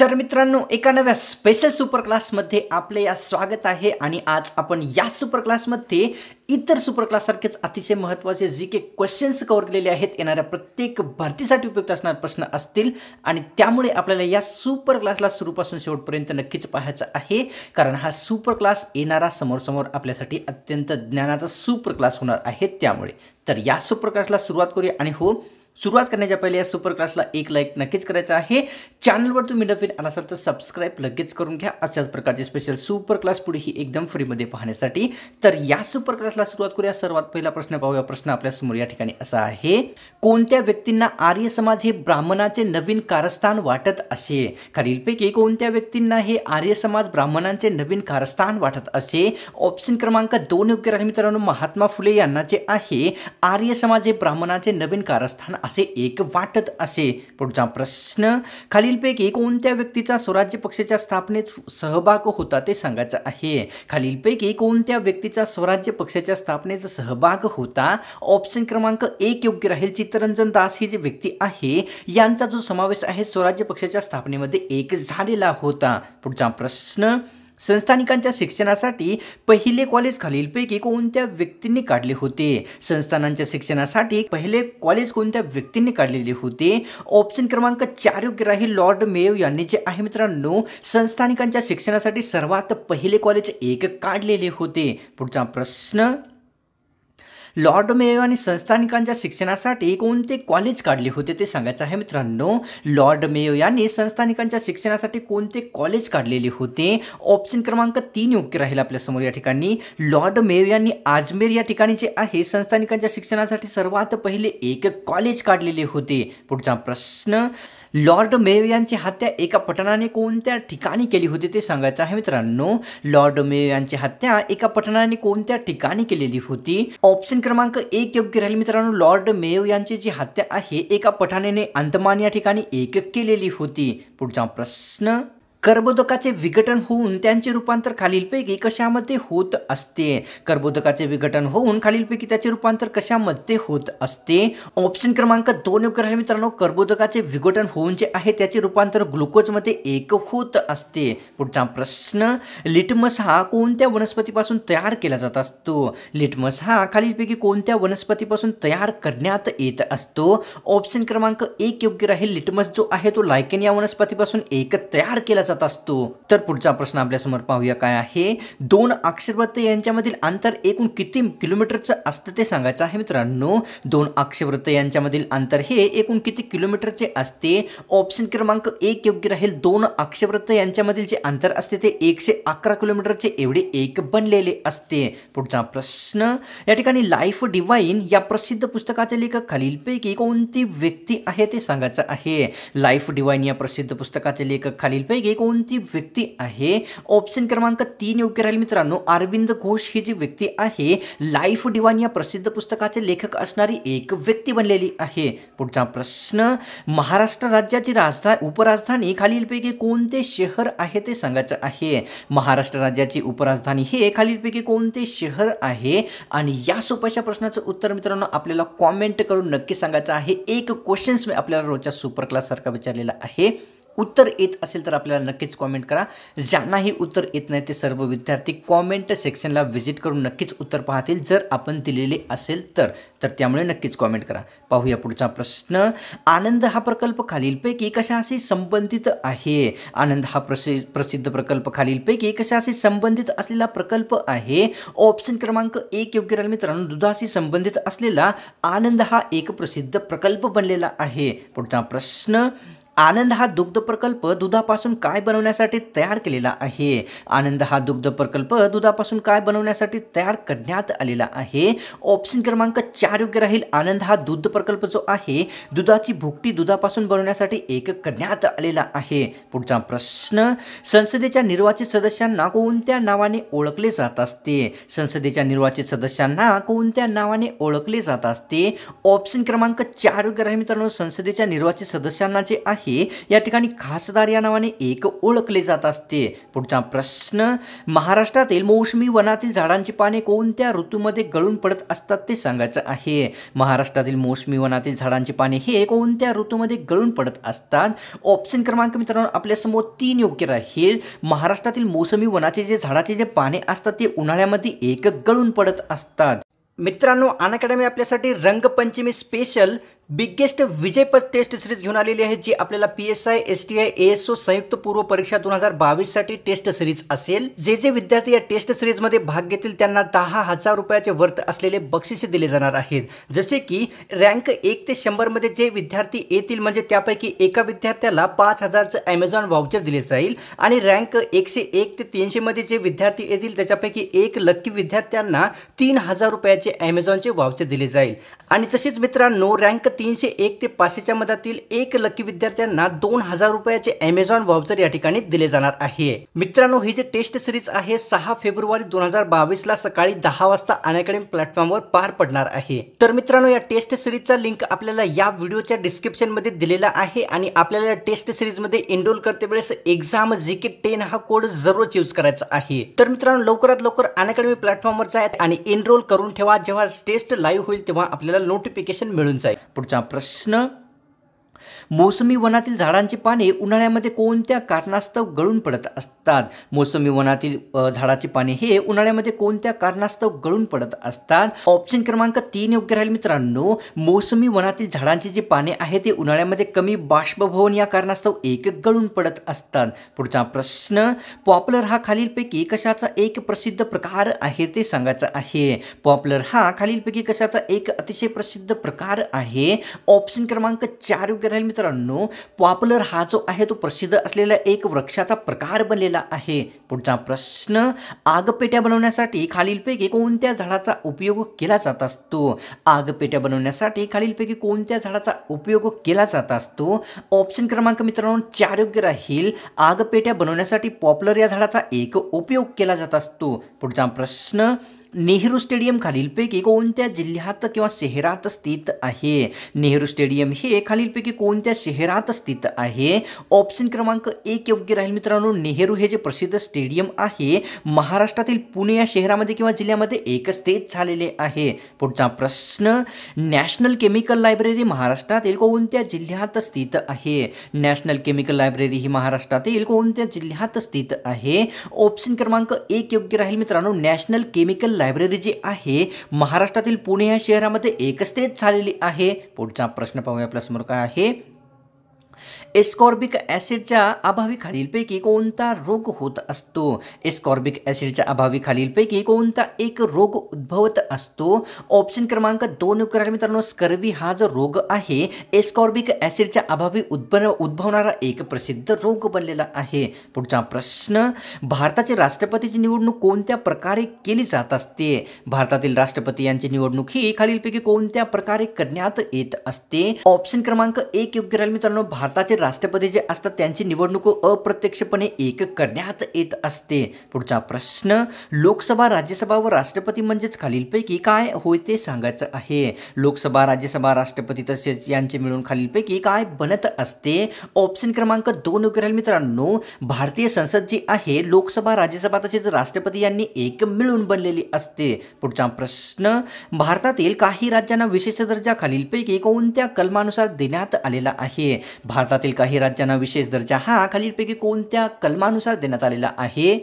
तर मित्रांनो एका नव्या स्पेशल सुपर क्लासमध्ये आपले या स्वागत आहे आणि आज आपण या सुपर क्लासमध्ये इतर सुपर क्लाससारखेच अतिशय महत्त्वाचे जे के क्वेश्चन्स कवर केलेले आहेत येणाऱ्या प्रत्येक भरतीसाठी उपयुक्त असणार प्रश्न असतील आणि त्यामुळे आपल्याला या सुपर क्लासला सुरूपासून शेवटपर्यंत नक्कीच पाहायचं आहे कारण हा सुपर क्लास येणारा समोरसमोर आपल्यासाठी अत्यंत ज्ञानाचा सुपर क्लास होणार आहे त्यामुळे तर या सुपर क्लासला सुरुवात करूया आणि हो सुरुवात करण्याच्या पहिले या सुपर क्लासला एक लाईक नक्कीच करायचं आहे चॅनलवर तुम्ही नवीन आला असाल तर सबस्क्राईब लगेच करून घ्या अशाच प्रकारचे स्पेशल सुपर क्लास पुढे ही एकदम फ्रीमध्ये पाहण्यासाठी तर या सुपर क्लासला सुरुवात करूया सर्वात पहिला प्रश्न पाहूया प्रश्न आपल्यासमोर या ठिकाणी असा आहे कोणत्या व्यक्तींना आर्य समाज हे ब्राह्मणाचे नवीन कारस्थान वाटत असे खालीलपैकी कोणत्या व्यक्तींना हे आर्य समाज ब्राह्मणांचे नवीन कारस्थान वाटत असे ऑप्शन क्रमांक दोन योग्य राहील मित्रांनो महात्मा फुले यांना जे आहे आर्य समाज हे ब्राह्मणाचे नवीन कारस्थान असे एक वाटत असे पुढचा प्रश्न खालीलपैकी कोणत्या व्यक्तीचा स्वराज्य पक्षाच्या स्थापनेत सहभाग होता ते सांगायचं आहे खालीलपैकी कोणत्या व्यक्तीचा स्वराज्य पक्षाच्या स्थापनेत सहभाग होता ऑप्शन क्रमांक एक योग्य राहील चित्तरंजन दास ही जी व्यक्ती आहे यांचा जो समावेश आहे स्वराज्य पक्षाच्या स्थापनेमध्ये एक झालेला होता पुढचा प्रश्न संस्थानिकांच्या शिक्षणासाठी पहिले कॉलेज खालीलपैकी कोणत्या व्यक्तींनी काढले होते संस्थानांच्या शिक्षणासाठी पहिले कॉलेज कोणत्या व्यक्तींनी काढलेले होते ऑप्शन क्रमांक चार योग्य राहील लॉर्ड मेव यांनी जे आहे मित्रांनो संस्थानिकांच्या शिक्षणासाठी सर्वात पहिले कॉलेज एक काढलेले होते पुढचा प्रश्न लॉर्ड मेयो आणि संस्थानिकांच्या शिक्षणासाठी कोणते कॉलेज काढले होते ते सांगायचं आहे मित्रांनो लॉर्ड मेयो यांनी संस्थानिकांच्या शिक्षणासाठी कोणते कॉलेज काढलेले होते ऑप्शन क्रमांक तीन योग्य राहील आपल्यासमोर या ठिकाणी लॉर्ड मेयो यांनी आजमेर या ठिकाणी जे आहे संस्थानिकांच्या शिक्षणासाठी सर्वात पहिले एक कॉलेज काढलेले होते पुढचा प्रश्न लॉर्ड मेव यांची हत्या एका पठणाने कोणत्या ठिकाणी केली होती ते सांगायचं आहे मित्रांनो लॉर्ड मेव यांची हत्या एका पठणाने कोणत्या ठिकाणी केलेली होती ऑप्शन क्रमांक एक योग्य राहील मित्रांनो लॉर्ड मेव यांची जी हत्या आहे एका पठाणाने अंदमान या ठिकाणी एक केलेली होती पुढचा प्रश्न कर्बोदकाचे विघटन होऊन त्यांचे रूपांतर खालीलपैकी कशामध्ये होत असते कर्बोदकाचे विघटन होऊन खालीलपैकी त्याचे रूपांतर कशामध्ये होत असते ऑप्शन क्रमांक दोन योग्य मित्रांनो कर्बोदकाचे विघटन होऊन जे आहे त्याचे रूपांतर ग्लुकोजमध्ये एक होत असते पुढचा प्रश्न लिटमस हा कोणत्या वनस्पतीपासून तयार केला जात असतो लिटमस हा खालीलपैकी कोणत्या वनस्पतीपासून तयार करण्यात येत असतो ऑप्शन क्रमांक एक योग्य राहील लिटमस जो आहे तो लायकेन या वनस्पतीपासून एक तयार केला जातो जात असतो तर पुढचा प्रश्न आपल्यासमोर पाहूया काय आहे दोन अक्षरवृत्त यांच्यामधील अंतर एकूण किती किलोमीटरचं असतं ते सांगायचं आहे मित्रांनो दोन अक्षवृत्त यांच्यामधील अंतर हे एकूण किती किलोमीटरचे असते ऑप्शन क्रमांक एक योग्य राहील दोन अक्षवृत्त यांच्यामधील जे अंतर असते ते एकशे अकरा किलोमीटरचे एवढे एक बनलेले असते पुढचा प्रश्न या ठिकाणी लाईफ डिवाईन या प्रसिद्ध पुस्तकाचे लेखक खालीलपैकी कोणती व्यक्ती आहे ते सांगायचं आहे लाईफ डिवाईन या प्रसिद्ध पुस्तकाचे लेखक खालीलपैकी कोणती व्यक्ती आहे ऑप्शन क्रमांक तीन योग्य राहील मित्रांनो अरविंद घोष ही जी व्यक्ती आहे लाईफ डिवान या प्रसिद्ध पुस्तकाचे लेखक असणारी एक व्यक्ती बनलेली आहे पुढचा प्रश्न महाराष्ट्र राज्याची राजधानी उपराजधानी खालीलपैकी कोणते शहर आहे ते सांगायचं आहे महाराष्ट्र राज्याची उपराजधानी हे खालीलपैकी कोणते शहर आहे आणि या सोप्याच्या प्रश्नाचं उत्तर मित्रांनो आपल्याला कॉमेंट करून नक्की सांगायचं आहे एक क्वेश्चन्स मी आपल्याला रोजच्या सुपर क्लास सारखा विचारलेला आहे उत्तर येत असेल तर आपल्याला नक्कीच कॉमेंट करा ज्यांनाही उत्तर येत नाही ते सर्व विद्यार्थी कॉमेंट सेक्शनला व्हिजिट करून नक्कीच उत्तर पाहतील जर आपण दिलेले असेल तर तर त्यामुळे नक्कीच कॉमेंट करा पाहूया पुढचा प्रश्न आनंद हा प्रकल्प खालीलपैकी कशाशी संबंधित आहे आनंद हा प्रसि प्रसिद्ध प्रकल्प खालीलपैकी कशाशी संबंधित असलेला प्रकल्प आहे ऑप्शन क्रमांक एक योग्य राहील मित्रांनो दुधाशी संबंधित असलेला आनंद हा एक प्रसिद्ध प्रकल्प बनलेला आहे पुढचा प्रश्न आनंद हा दुग्ध प्रकल्प दुधापासून काय बनवण्यासाठी तयार केलेला आहे आनंद हा दुग्ध प्रकल्प दुधापासून काय बनवण्यासाठी तयार करण्यात आलेला आहे ऑप्शन क्रमांक चार योग्य राहील आनंद हा दुग्ध प्रकल्प जो आहे दुधाची भुकटी दुधापासून बनवण्यासाठी एक करण्यात आलेला आहे पुढचा प्रश्न संसदेच्या निर्वाचित सदस्यांना कोणत्या नावाने ओळखले जात असते संसदेच्या निर्वाचित सदस्यांना कोणत्या नावाने ओळखले जात असते ऑप्शन क्रमांक चार योग्य राहील मित्रांनो संसदेच्या निर्वाचित सदस्यांना जे आहे आहे या ठिकाणी खासदार या नावाने एक ओळखले जात असते पुढचा प्रश्न महाराष्ट्रातील मौसमी वनातील झाडांची पाने कोणत्या ऋतूमध्ये गळून पडत असतात ते सांगायचं आहे महाराष्ट्रातील मौसमी वनातील झाडांची पाने हे कोणत्या ऋतूमध्ये गळून पडत असतात ऑप्शन क्रमांक मित्रांनो आपल्यासमोर तीन योग्य राहील महाराष्ट्रातील मौसमी वनाचे जे झाडाचे जे पाने असतात ते उन्हाळ्यामध्ये एक गळून पडत असतात मित्रांनो अनअकॅडमी आपल्यासाठी रंगपंचमी स्पेशल बिग्गेस्ट विजयपद टेस्ट सिरीज घेऊन आलेली आहे जी आपल्याला P S I S T I A S O संयुक्त पूर्व परीक्षा दोन हजार बावीस साठी टेस्ट सिरीज असेल जे जे विद्यार्थी या टेस्ट सिरीज मध्ये भाग घेतील त्यांना दहा हजार रुपयाचे वर्त असलेले बक्षिसे दिले जाणार आहेत जसे की रँक एक ते शंभर मध्ये जे विद्यार्थी येतील म्हणजे त्यापैकी एका विद्यार्थ्याला पाच हजारचं अमेझॉन व्हाउचर दिले जाईल आणि रँक एकशे एक ते तीनशे मध्ये जे विद्यार्थी येतील त्याच्यापैकी एक लक्की विद्यार्थ्यांना तीन हजार रुपयाचे अमेझॉनचे व्हाउचर दिले जाईल आणि तसेच मित्रांनो रँक तीनशे एक ते पाचशेच्या मधातील एक लकी विद्यार्थ्यांना दोन हजार रुपयाचे अमेझॉन व्हाउचर या ठिकाणी दिले जाणार आहे मित्रांनो ही जी टेस्ट सिरीज आहे सहा फेब्रुवारी दोन हजार बावीस ला सकाळी दहा वाजता प्लॅटफॉर्म प्लॅटफॉर्मवर पार पडणार आहे तर मित्रांनो या टेस्ट सिरीजचा लिंक आपल्याला या व्हिडिओच्या डिस्क्रिप्शन मध्ये दिलेला आहे आणि आपल्याला टेस्ट सिरीज मध्ये एनरोल करते वेळेस एक्झाम जीके टेन हा कोड जरूर यूज करायचा आहे तर मित्रांनो लवकरात लवकर प्लॅटफॉर्म प्लॅटफॉर्मवर जायत आणि एनरोल करून ठेवा जेव्हा टेस्ट लाईव्ह होईल तेव्हा आपल्याला नोटिफिकेशन मिळून जाईल पुढचा प्रश्न मोसमी वनातील झाडांची पाने उन्हाळ्यामध्ये कोणत्या कारणास्तव गळून पडत असतात मोसमी वनातील झाडाची पाने हे उन्हाळ्यामध्ये कोणत्या कारणास्तव गळून पडत असतात ऑप्शन क्रमांक तीन योग्य राहील मित्रांनो मोसमी वनातील झाडांची जी पाने आहेत ते उन्हाळ्यामध्ये कमी बाष्पभवन या कारणास्तव एक गळून पडत असतात पुढचा प्रश्न पॉप्युलर हा खालीलपैकी कशाचा एक प्रसिद्ध प्रकार आहे ते सांगायचा आहे पॉप्युलर हा खालीलपैकी कशाचा एक अतिशय प्रसिद्ध प्रकार आहे ऑप्शन क्रमांक चार योग्य राहील मित्रांनो पॉपुलर हा जो आहे तो प्रसिद्ध असलेला एक वृक्षाचा प्रकार बनलेला आहे पुढचा प्रश्न आगपेट्या बनवण्यासाठी खालीलपैकी कोणत्या झाडाचा उपयोग केला जात असतो आगपेट्या बनवण्यासाठी खालीलपैकी कोणत्या झाडाचा उपयोग केला जात असतो ऑप्शन क्रमांक मित्रांनो चार योग्य राहील आगपेट्या बनवण्यासाठी पॉपलर या झाडाचा एक उपयोग केला जात असतो पुढचा प्रश्न नेहरू स्टेडियम खालीलपैकी कोणत्या जिल्ह्यात किंवा शहरात स्थित आहे नेहरू स्टेडियम हे खालीलपैकी कोणत्या शहरात स्थित आहे ऑप्शन क्रमांक एक योग्य राहील मित्रांनो नेहरू हे जे प्रसिद्ध स्टेडियम आहे महाराष्ट्रातील पुणे या शहरामध्ये किंवा जिल्ह्यामध्ये तेच झालेले आहे पुढचा प्रश्न नॅशनल केमिकल लायब्ररी महाराष्ट्रातील कोणत्या जिल्ह्यात स्थित आहे नॅशनल केमिकल लायब्ररी ही महाराष्ट्रातील कोणत्या जिल्ह्यात स्थित आहे ऑप्शन क्रमांक एक योग्य राहील मित्रांनो नॅशनल केमिकल लायब्ररी जी आहे महाराष्ट्रातील पुणे या शहरामध्ये एकस्टेज झालेली आहे पुढचा प्रश्न पाहूया आपल्यासमोर काय आहे एस्कॉर्बिक ॲसिडच्या अभावी खालीलपैकी कोणता रोग होत असतो एस्कॉर्बिक ॲसिडच्या अभावी खालीलपैकी कोणता एक रोग उद्भवत असतो ऑप्शन क्रमांक दोन करा मित्रांनो स्कर्वी हा जो रोग आहे एस्कॉर्बिक ॲसिडच्या अभावी उद्भव उद्भवणारा एक प्रसिद्ध रोग बनलेला आहे पुढचा प्रश्न भारताचे राष्ट्रपतीची निवडणूक कोणत्या प्रकारे केली जात असते भारतातील राष्ट्रपती यांची निवडणूक ही खालीलपैकी कोणत्या प्रकारे करण्यात येत असते ऑप्शन क्रमांक एक योग्य राहील मित्रांनो भारताचे राष्ट्रपती जे असतात त्यांची निवडणूक अप्रत्यक्षपणे एक करण्यात येत असते पुढचा प्रश्न लोकसभा राज्यसभा व राष्ट्रपती म्हणजेच खालीलपैकी काय होय ते सांगायचं आहे लोकसभा राज्यसभा राष्ट्रपती तसेच यांचे मिळून खालीलपैकी काय बनत असते ऑप्शन क्रमांक दोन राहील मित्रांनो भारतीय संसद जी आहे लोकसभा राज्यसभा तसेच राष्ट्रपती यांनी एक मिळून बनलेली असते पुढचा प्रश्न भारतातील काही राज्यांना विशेष दर्जा खालीलपैकी कोणत्या कलमानुसार देण्यात आलेला आहे भारतातील काही राज्यांना विशेष दर्जा हा खालीलपैकी कोणत्या कलमानुसार देण्यात आलेला आहे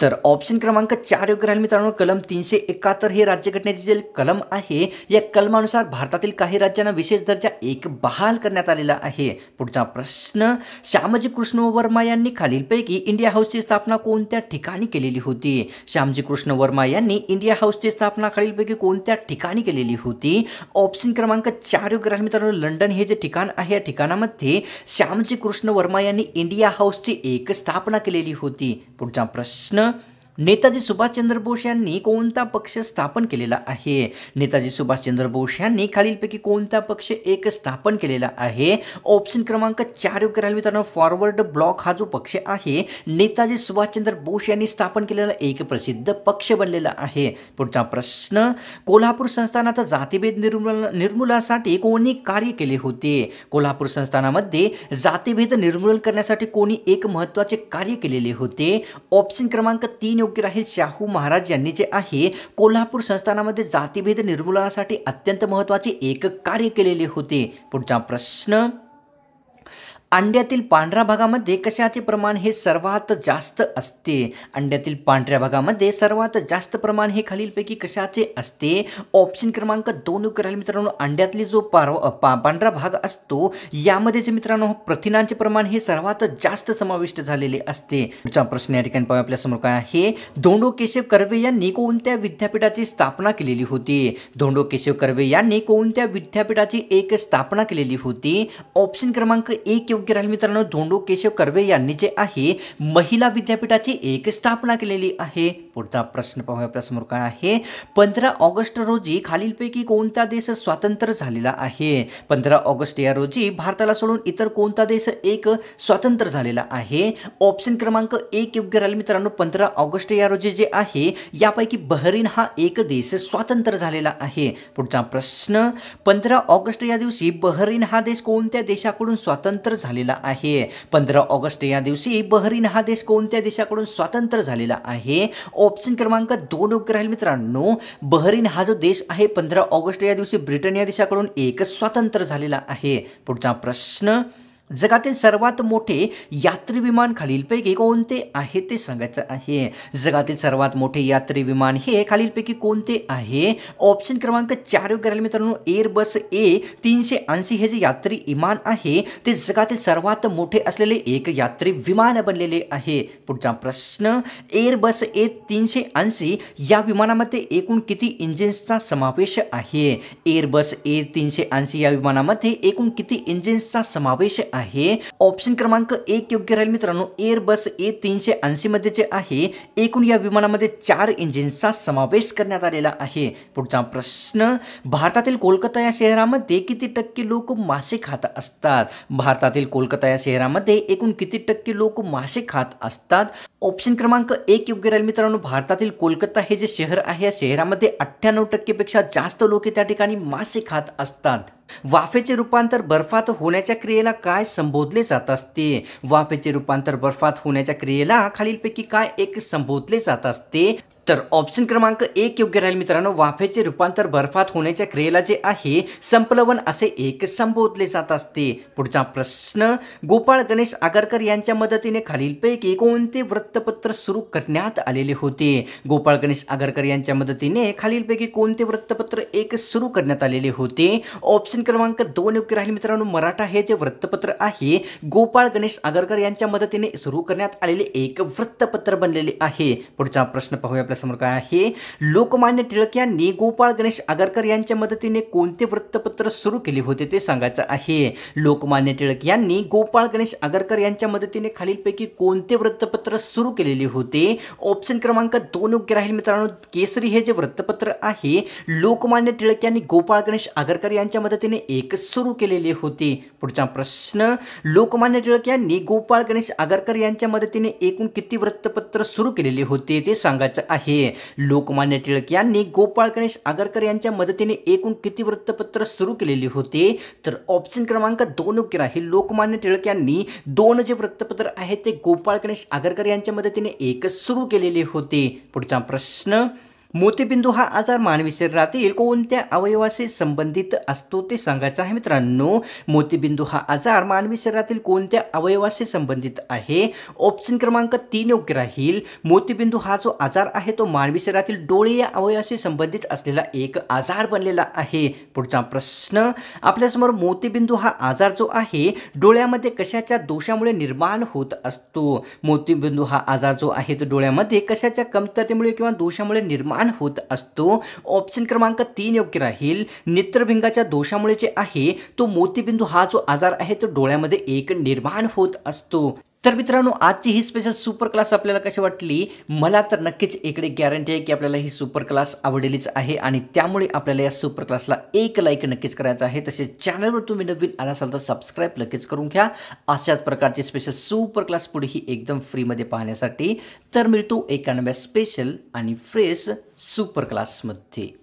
तर ऑप्शन क्रमांक चार योग्य राहील मित्रांनो कलम तीनशे एकाहत्तर हे राज्यघटनेचे जे कलम आहे या कलमानुसार भारतातील काही राज्यांना विशेष दर्जा एक बहाल करण्यात आलेला आहे पुढचा प्रश्न श्यामजी कृष्ण वर्मा यांनी खालीलपैकी इंडिया हाऊसची स्थापना कोणत्या ठिकाणी केलेली होती श्यामजी कृष्ण वर्मा यांनी इंडिया हाऊसची स्थापना खालीलपैकी कोणत्या ठिकाणी केलेली होती ऑप्शन क्रमांक चार योग्य राहील मित्रांनो लंडन हे जे ठिकाण आहे या ठिकाणामध्ये श्यामजी कृष्ण वर्मा यांनी इंडिया हाऊसची एक स्थापना केलेली होती पुढचा प्रश्न नेताजी सुभाषचंद्र बोस यांनी कोणता पक्ष स्थापन केलेला आहे नेताजी सुभाषचंद्र बोस यांनी खालीलपैकी कोणता पक्ष एक स्थापन केलेला आहे ऑप्शन क्रमांक चार योग्य राहील मित्रांनो फॉरवर्ड ब्लॉक हा जो पक्ष आहे नेताजी सुभाषचंद्र बोस यांनी स्थापन केलेला एक प्रसिद्ध पक्ष बनलेला आहे पुढचा प्रश्न कोल्हापूर संस्थानात जातीभेद निर्मूल निर्मूलनासाठी कोणी कार्य केले होते कोल्हापूर संस्थानामध्ये जातीभेद निर्मूलन करण्यासाठी कोणी एक महत्त्वाचे कार्य केलेले होते ऑप्शन क्रमांक तीन योग्य राहील शाहू महाराज यांनी जे आहे कोल्हापूर संस्थानामध्ये जातीभेद निर्मूलनासाठी अत्यंत महत्त्वाचे एक कार्य केलेले होते पुढचा प्रश्न अंड्यातील पांढऱ्या भागामध्ये कशाचे प्रमाण हे सर्वात जास्त असते अंड्यातील पांढऱ्या भागामध्ये सर्वात जास्त प्रमाण हे खालीलपैकी कशाचे असते ऑप्शन क्रमांक दोन करायला मित्रांनो अंड्यातली जो पार पा पांढरा भाग असतो यामध्ये जे मित्रांनो प्रथिनांचे प्रमाण हे सर्वात जास्त समाविष्ट झालेले असते प्रश्न या ठिकाणी पाहू समोर काय आहे धोंडो केशव कर्वे यांनी कोणत्या विद्यापीठाची स्थापना केलेली होती धोंडो केशव कर्वे यांनी कोणत्या विद्यापीठाची एक स्थापना केलेली होती ऑप्शन क्रमांक एक योग्य राहील मित्रांनो धोंडो केशव कर्वे यांनी जे आहे महिला विद्यापीठाची एक स्थापना केलेली आहे पुढचा प्रश्न पाहूया आपल्यासमोर काय आहे पंधरा ऑगस्ट रोजी खालीलपैकी कोणता देश स्वातंत्र्य झालेला आहे पंधरा ऑगस्ट या रोजी भारताला सोडून इतर कोणता देश एक स्वातंत्र्य झालेला आहे ऑप्शन क्रमांक एक योग्य राहील मित्रांनो पंधरा ऑगस्ट या रोजी जे आहे यापैकी बहरीन हा एक देश स्वातंत्र्य झालेला आहे पुढचा प्रश्न पंधरा ऑगस्ट या दिवशी बहरीन हा देश कोणत्या देशाकडून स्वातंत्र्य झालेला आहे पंधरा ऑगस्ट या दिवशी बहरीन हा देश कोणत्या देशाकडून स्वातंत्र्य झालेला आहे ऑप्शन क्रमांक दोन योग्य राहील मित्रांनो बहरीन हा जो देश आहे पंधरा ऑगस्ट या दिवशी ब्रिटन या देशाकडून एक स्वातंत्र्य झालेला आहे पुढचा प्रश्न जगातील सर्वात मोठे यात्री विमान खालीलपैकी कोणते आहे ते सांगायचं आहे जगातील सर्वात मोठे यात्री विमान हे खालीलपैकी कोणते आहे ऑप्शन क्रमांक चार वगैरे मित्रांनो एअरबस ए तीनशे ऐंशी हे जे यात्री विमान आहे ते जगातील सर्वात मोठे असलेले एक यात्री विमान बनलेले आहे पुढचा प्रश्न बस ए तीनशे ऐंशी या विमानामध्ये एकूण किती इंजिन्सचा समावेश आहे बस ए तीनशे ऐंशी या विमानामध्ये एकूण किती इंजिन्सचा समावेश आहे आहे ऑप्शन क्रमांक एक योग्य राहील मित्रांनो एअरबस ए तीनशे ऐंशी मध्ये जे आहे एकूण या विमानामध्ये चार इंजिनचा समावेश करण्यात आलेला आहे पुढचा प्रश्न भारतातील कोलकाता या शहरामध्ये किती टक्के लोक मासे खात असतात भारतातील कोलकाता या शहरामध्ये एकूण किती टक्के लोक मासे खात असतात ऑप्शन क्रमांक एक योग्य राहील मित्रांनो भारतातील कोलकाता हे जे शहर आहे या शहरामध्ये अठ्ठ्याण्णव टक्केपेक्षा जास्त लोक त्या ठिकाणी मासे खात असतात वाफेचे रूपांतर बर्फात होण्याच्या क्रियेला काय संबोधले जात असते वाफेचे रूपांतर बर्फात होण्याच्या क्रियेला खालीलपैकी काय एक संबोधले जात असते तर ऑप्शन क्रमांक एक योग्य राहील मित्रांनो वाफेचे रूपांतर बर्फात होण्याच्या क्रियेला जे आहे संपलवन असे एक संबोधले जात असते पुढचा प्रश्न गोपाळ गणेश आगरकर यांच्या मदतीने खालीलपैकी कोणते वृत्तपत्र सुरू करण्यात आलेले होते गोपाळ गणेश आगरकर यांच्या मदतीने खालीलपैकी कोणते वृत्तपत्र एक सुरू करण्यात आलेले होते ऑप्शन क्रमांक दोन योग्य राहील मित्रांनो मराठा हे जे वृत्तपत्र आहे गोपाळ गणेश आगरकर यांच्या मदतीने सुरू करण्यात आलेले एक वृत्तपत्र बनलेले आहे पुढचा प्रश्न पाहूया आपल्यासमोर काय आहे लोकमान्य टिळक यांनी गोपाळ गणेश आगरकर यांच्या मदतीने कोणते वृत्तपत्र सुरू केले होते ते सांगायचं आहे लोकमान्य टिळक यांनी गोपाळ गणेश आगरकर यांच्या मदतीने खालीलपैकी कोणते वृत्तपत्र सुरू केलेले होते ऑप्शन क्रमांक दोन योग्य राहील मित्रांनो केसरी हे जे वृत्तपत्र आहे लोकमान्य टिळक यांनी गोपाळ गणेश आगरकर यांच्या मदतीने एक सुरू केलेले होते पुढचा प्रश्न लोकमान्य टिळक यांनी गोपाळ गणेश आगरकर यांच्या मदतीने एकूण किती वृत्तपत्र सुरू केलेले होते ते सांगायचं आहे आहे लोकमान्य टिळक यांनी गोपाळ गणेश आगरकर यांच्या मदतीने एकूण किती वृत्तपत्र सुरू केलेली होते तर ऑप्शन क्रमांक दोन किरा हे लोकमान्य टिळक यांनी दोन जे वृत्तपत्र आहे ते गोपाळ गणेश आगरकर यांच्या मदतीने एकच सुरू केलेले होते पुढचा प्रश्न मोतीबिंदू हा आजार मानवी शरीरातील कोणत्या अवयवाशी संबंधित असतो ते सांगायचं आहे मित्रांनो मोतीबिंदू हा आजार मानवी शरीरातील कोणत्या अवयवाशी संबंधित आहे ऑप्शन क्रमांक तीन योग्य राहील मोतीबिंदू हा जो आजार आहे तो मानवी शरीरातील डोळे या अवयवाशी संबंधित असलेला एक आजार बनलेला आहे पुढचा प्रश्न आपल्यासमोर मोतीबिंदू हा आजार जो आहे डोळ्यामध्ये कशाच्या दोषामुळे निर्माण होत असतो मोतीबिंदू हा आजार जो आहे तो डोळ्यामध्ये कशाच्या कमतरतेमुळे किंवा दोषामुळे निर्माण निर्माण होत असतो ऑप्शन क्रमांक तीन योग्य राहील नेत्रभिंगाच्या दोषामुळे जे आहे तो मोतीबिंदू हा जो आजार आहे तो डोळ्यामध्ये एक निर्माण होत असतो तर मित्रांनो आजची ही स्पेशल सुपर क्लास आपल्याला कशी वाटली मला तर नक्कीच इकडे गॅरंटी आहे की आपल्याला ही सुपर क्लास आवडलेलीच आहे आणि त्यामुळे आपल्याला या सुपर क्लासला एक लाईक नक्कीच करायचं आहे तसेच चॅनलवर तुम्ही नवीन आला असाल तर सबस्क्राईब नक्कीच करून घ्या अशाच प्रकारची स्पेशल सुपर क्लास पुढेही एकदम फ्रीमध्ये पाहण्यासाठी तर मिळतो एकानव्या स्पेशल आणि फ्रेश सुपर क्लासमध्ये